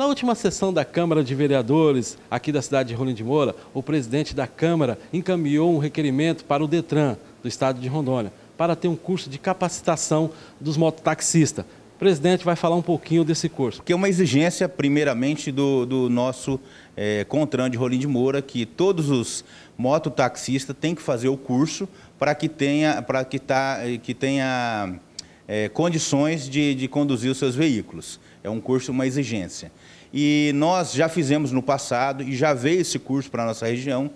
Na última sessão da Câmara de Vereadores, aqui da cidade de Rolim de Moura, o presidente da Câmara encaminhou um requerimento para o DETRAN, do estado de Rondônia, para ter um curso de capacitação dos mototaxistas. O presidente vai falar um pouquinho desse curso. Que é uma exigência, primeiramente, do, do nosso é, Contran de Rolim de Moura, que todos os mototaxistas têm que fazer o curso para que tenha, para que tá, eh, que tenha é, condições de, de conduzir os seus veículos. É um curso, uma exigência. E nós já fizemos no passado e já veio esse curso para a nossa região.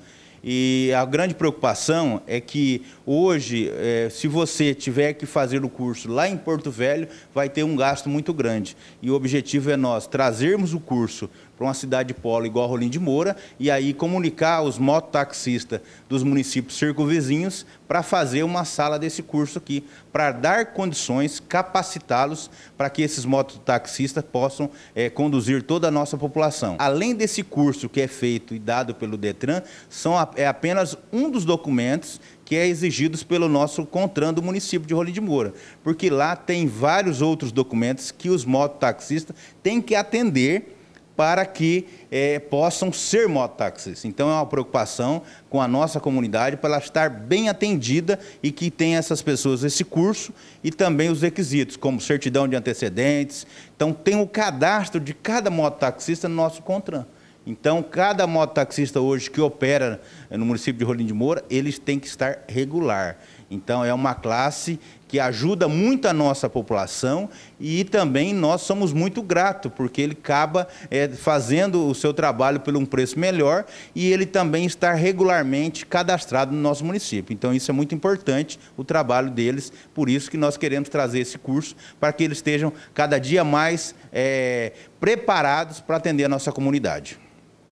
E a grande preocupação é que hoje, é, se você tiver que fazer o curso lá em Porto Velho, vai ter um gasto muito grande. E o objetivo é nós trazermos o curso para uma cidade de polo igual Rolim de Moura e aí comunicar os mototaxistas dos municípios circunvizinhos para fazer uma sala desse curso aqui, para dar condições, capacitá-los para que esses mototaxistas possam é, conduzir toda a nossa população. Além desse curso que é feito e dado pelo DETRAN, são, é apenas um dos documentos que é exigidos pelo nosso CONTRAN do município de Rolim de Moura, porque lá tem vários outros documentos que os mototaxistas têm que atender para que é, possam ser mototáxis. Então é uma preocupação com a nossa comunidade para ela estar bem atendida e que tenha essas pessoas esse curso e também os requisitos, como certidão de antecedentes. Então tem o cadastro de cada mototaxista no nosso CONTRAN. Então, cada mototaxista hoje que opera é, no município de Rolim de Moura, eles têm que estar regular. Então, é uma classe que ajuda muito a nossa população e também nós somos muito gratos, porque ele acaba é, fazendo o seu trabalho por um preço melhor e ele também está regularmente cadastrado no nosso município. Então, isso é muito importante, o trabalho deles, por isso que nós queremos trazer esse curso para que eles estejam cada dia mais é, preparados para atender a nossa comunidade.